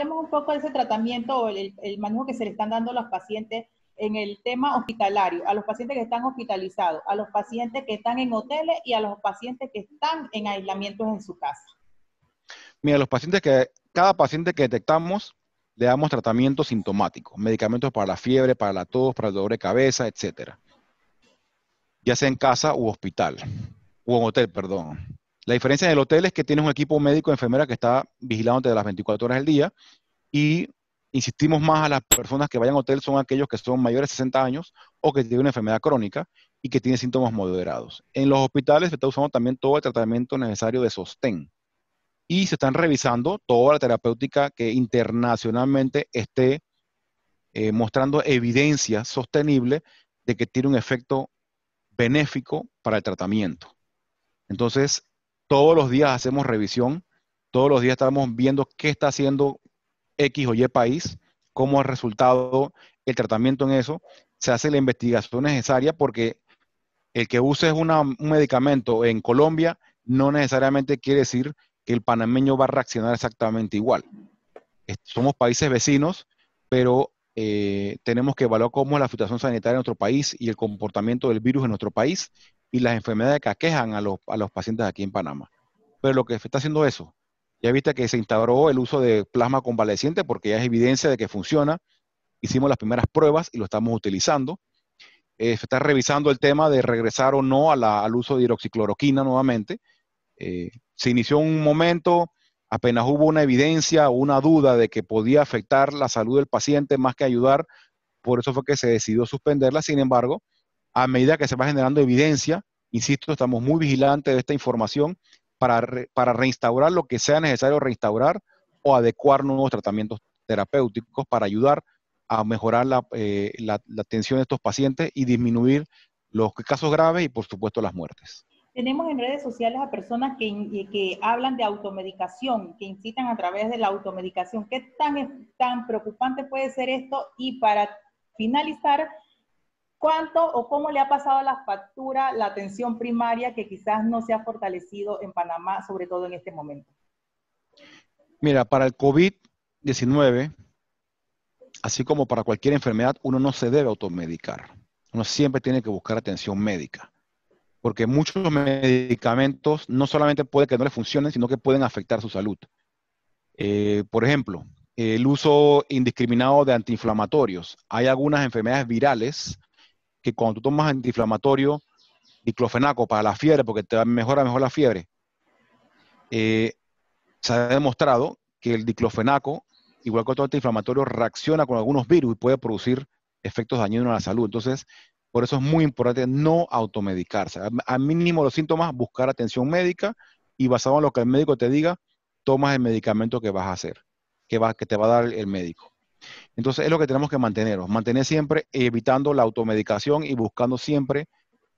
hablemos un poco de ese tratamiento o el, manejo que se le están dando a los pacientes en el tema hospitalario, a los pacientes que están hospitalizados, a los pacientes que están en hoteles y a los pacientes que están en aislamientos en su casa. Mira, los pacientes que, cada paciente que detectamos, le damos tratamiento sintomático, medicamentos para la fiebre, para la tos, para el dolor de cabeza, etcétera. Ya sea en casa u hospital, o en hotel, perdón. La diferencia en el hotel es que tiene un equipo médico enfermera que está vigilado de las 24 horas del día y insistimos más a las personas que vayan a hotel son aquellos que son mayores de 60 años o que tienen una enfermedad crónica y que tienen síntomas moderados. En los hospitales se está usando también todo el tratamiento necesario de sostén y se están revisando toda la terapéutica que internacionalmente esté eh, mostrando evidencia sostenible de que tiene un efecto benéfico para el tratamiento. Entonces, todos los días hacemos revisión, todos los días estamos viendo qué está haciendo X o Y país, cómo ha resultado el tratamiento en eso, se hace la investigación necesaria porque el que use un medicamento en Colombia no necesariamente quiere decir que el panameño va a reaccionar exactamente igual. Somos países vecinos, pero eh, tenemos que evaluar cómo es la situación sanitaria en nuestro país y el comportamiento del virus en nuestro país y las enfermedades que aquejan a los, pacientes aquí en Panamá. Pero lo que está haciendo eso, ya viste que se instauró el uso de plasma convaleciente porque ya es evidencia de que funciona. Hicimos las primeras pruebas y lo estamos utilizando. Eh, se está revisando el tema de regresar o no a la, al uso de hidroxicloroquina nuevamente. Eh, se inició un momento, apenas hubo una evidencia o una duda de que podía afectar la salud del paciente más que ayudar, por eso fue que se decidió suspenderla. Sin embargo, a medida que se va generando evidencia, insisto, estamos muy vigilantes de esta información para, para reinstaurar lo que sea necesario reinstaurar o adecuar nuevos tratamientos terapéuticos para ayudar a mejorar eh, la, atención de estos pacientes y disminuir los casos graves y, por supuesto, las muertes. Tenemos en redes sociales a personas que, hablan de automedicación, que incitan a través de la automedicación. ¿Qué tan, tan preocupante puede ser esto? Y para finalizar, ¿Cuánto o cómo le ha pasado la factura la atención primaria que quizás no se ha fortalecido en Panamá, sobre todo en este momento? Mira, para el COVID-19, así como para cualquier enfermedad, uno no se debe automedicar. Uno siempre tiene que buscar atención médica. Porque muchos medicamentos no solamente puede que no le funcionen, sino que pueden afectar su salud. Eh, por ejemplo, el uso indiscriminado de antiinflamatorios. Hay algunas enfermedades virales que cuando tú tomas antiinflamatorio, diclofenaco para la fiebre, porque te mejora mejor la fiebre, eh, se ha demostrado que el diclofenaco, igual que otro antiinflamatorio, reacciona con algunos virus y puede producir efectos dañinos a la salud. Entonces, por eso es muy importante no automedicarse. Al mínimo los síntomas, buscar atención médica y basado en lo que el médico te diga, tomas el medicamento que vas a hacer, que, va, que te va a dar el médico. Entonces es lo que tenemos que mantener, mantener siempre evitando la automedicación y buscando siempre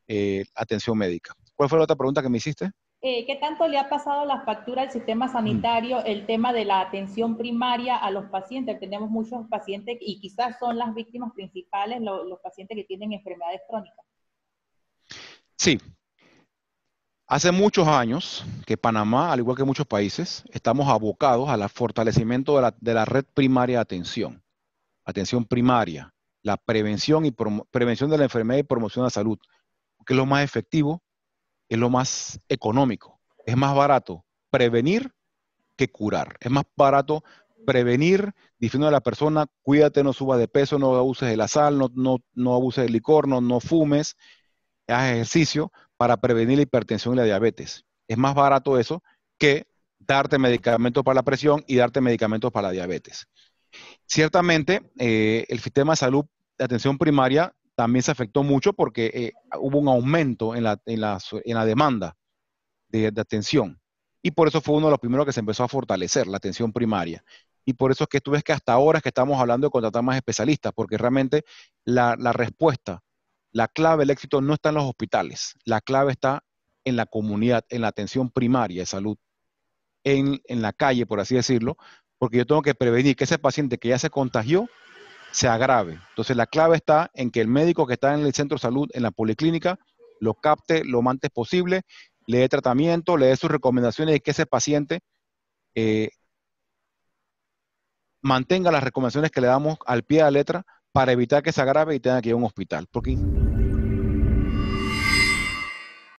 eh, atención médica. ¿Cuál fue la otra pregunta que me hiciste? Eh, ¿Qué tanto le ha pasado la factura al sistema mm. sanitario el tema de la atención primaria a los pacientes? Tenemos muchos pacientes y quizás son las víctimas principales los pacientes que tienen enfermedades crónicas. Sí, Hace muchos años que Panamá, al igual que muchos países, estamos abocados al fortalecimiento de la, red primaria de atención, atención primaria, la prevención y prevención de la enfermedad y promoción de la salud, que es lo más efectivo, es lo más económico, es más barato prevenir que curar, es más barato prevenir, diciendo a la persona, cuídate, no subas de peso, no abuses de la sal, no, no, abuses del licor, no, no fumes, haz ejercicio, para prevenir la hipertensión y la diabetes. Es más barato eso que darte medicamentos para la presión y darte medicamentos para la diabetes. Ciertamente, eh, el sistema de salud de atención primaria también se afectó mucho porque eh, hubo un aumento en la, en la, demanda de, atención. Y por eso fue uno de los primeros que se empezó a fortalecer, la atención primaria. Y por eso es que tú ves que hasta ahora es que estamos hablando de contratar más especialistas, porque realmente la, la respuesta la clave del éxito no está en los hospitales, la clave está en la comunidad, en la atención primaria de salud, en, la calle, por así decirlo, porque yo tengo que prevenir que ese paciente que ya se contagió se agrave. Entonces la clave está en que el médico que está en el centro de salud, en la policlínica, lo capte lo antes posible, le dé tratamiento, le dé sus recomendaciones y que ese paciente eh, mantenga las recomendaciones que le damos al pie de la letra para evitar que se agrave y tenga que ir a un hospital. Porque